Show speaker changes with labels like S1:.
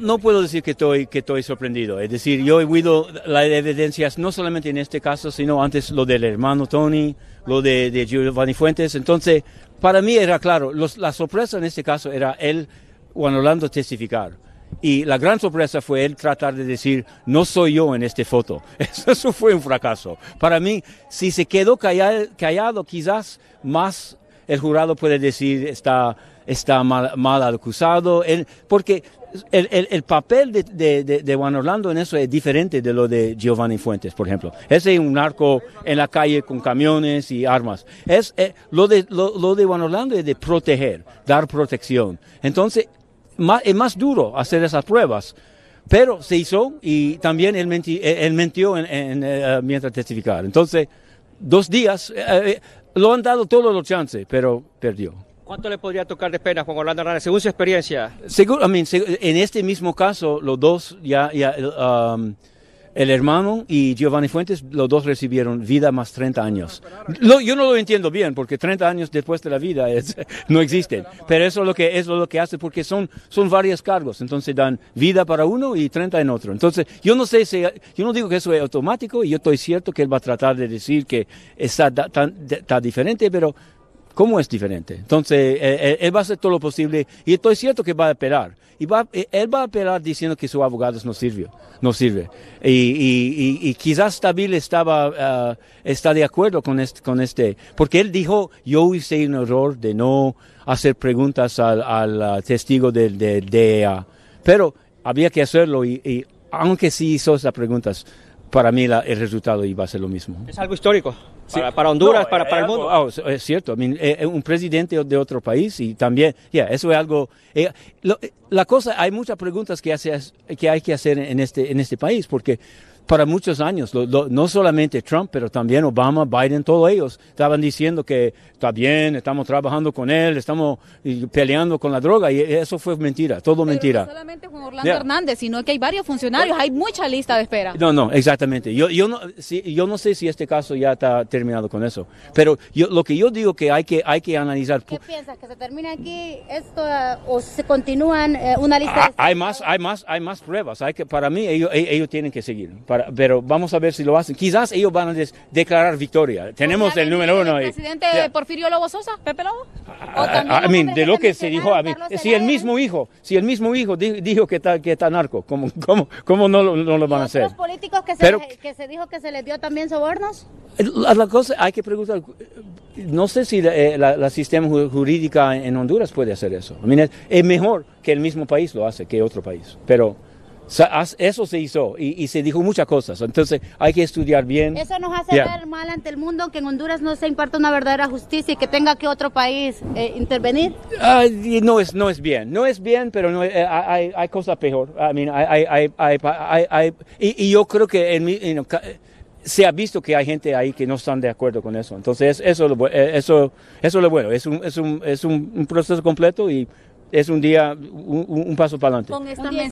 S1: No puedo decir que estoy, que estoy sorprendido. Es decir, yo he oído las evidencias no solamente en este caso, sino antes lo del hermano Tony, lo de, de Giovanni Fuentes. Entonces, para mí era claro, la sorpresa en este caso era él, Juan Orlando, testificar. Y la gran sorpresa fue él tratar de decir, no soy yo en esta foto. Eso fue un fracaso. Para mí, si se quedó callado, callado quizás más el jurado puede decir está, está mal, acusado, él, porque el, el, el, papel de, de, de, Juan Orlando en eso es diferente de lo de Giovanni Fuentes, por ejemplo. Ese es un arco en la calle con camiones y armas. Es, eh, lo, de, lo, de Juan Orlando es de proteger, dar protección. Entonces, es más duro hacer esas pruebas. Pero se hizo y también él, menti, eh, él, mentió en, eh, mientras testificaba. Entonces, dos días. Lo han dado todos los chances, pero perdió. ¿Cuánto le podría tocar de pena Juan Orlando Hernández, según su experiencia? Seguro, en este mismo caso, los dos ya, ya um, el hermano y Giovanni Fuentes, los dos recibieron vida más 30 años. yo no lo entiendo bien, porque 30 años después de la vida no existen. Pero eso es lo que, es lo que hace, porque son, son varios cargos. Entonces dan vida para uno y 30 en otro. Entonces, yo no sé si, yo no digo que eso es automático, y yo estoy cierto que él va a tratar de decir que está, tan está diferente, pero ¿Cómo es diferente? Entonces, eh, eh, él, va a hacer todo lo posible y estoy cierto que va a esperar. Y va, eh, él va a esperar diciendo que su abogado no sirve. No sirve. Y, y, y, quizás Tabil estaba, ah, está de acuerdo con este, con este, porque él dijo, yo hice un error de no hacer preguntas al, al ah, testigo del De, pero había que hacerlo y, y aunque sí hizo esas preguntas, para mí la, el resultado iba a ser lo mismo. Es algo histórico. Para, Honduras, para, para el mundo. Oh, es cierto, eh, eh, un presidente de otro país y también, ya, eso es algo... Eh, la cosa, hay muchas preguntas que, hace, que hay que hacer en este, en este país, porque para muchos años. no solamente Trump, pero también Obama, Biden, todos ellos estaban diciendo que está bien, estamos trabajando con él, estamos peleando con la droga y eso fue mentira, todo mentira. No solamente
S2: con Orlando Hernández, sino que hay varios funcionarios, hay mucha lista de espera.
S1: No, no, exactamente. Yo, yo, no, yo no sé si este caso ya está terminado con eso, pero yo, lo que yo digo que hay que, hay que analizar. ¿Qué
S2: piensas? ¿Que se termina aquí esto eh, o se continúan eh, una lista?
S1: Ah, hay más, hay más, hay más pruebas. Hay que, para mí ellos, ellos tienen que seguir pero vamos a ver si lo hacen. Quizás ellos van a declarar victoria. Pues Tenemos el número uno. El
S2: presidente Porfirio Lobo Sosa, Pepe Lobo. A ah,
S1: ah, ah, mí, de lo que se dijo a mí. Si el mismo hijo, si el mismo hijo dijo, que está que está narco, ¿cómo, cómo, cómo no, lo, no, lo van a hacer? ¿Los
S2: políticos que se, que se dijo que se les dio también sobornos?
S1: cosa, hay que preguntar, no sé si la, eh, sistema jurídica en Honduras puede hacer eso. A es, es mejor que el mismo país lo hace que otro país, pero eso se hizo y, se dijo muchas cosas. Entonces hay que estudiar bien. Eso
S2: nos hace ver mal ante el mundo que en Honduras no se imparte una verdadera justicia y que tenga que otro país eh, intervenir.
S1: no, es, no es bien. No es bien, pero no, eh, hay, cosas peor. y, yo creo que se ha visto que hay gente ahí que no están de acuerdo con eso. Entonces eso, eh, eso, eso, es lo bueno. Es un, es un, es un proceso completo y es un día, un, paso para
S2: adelante.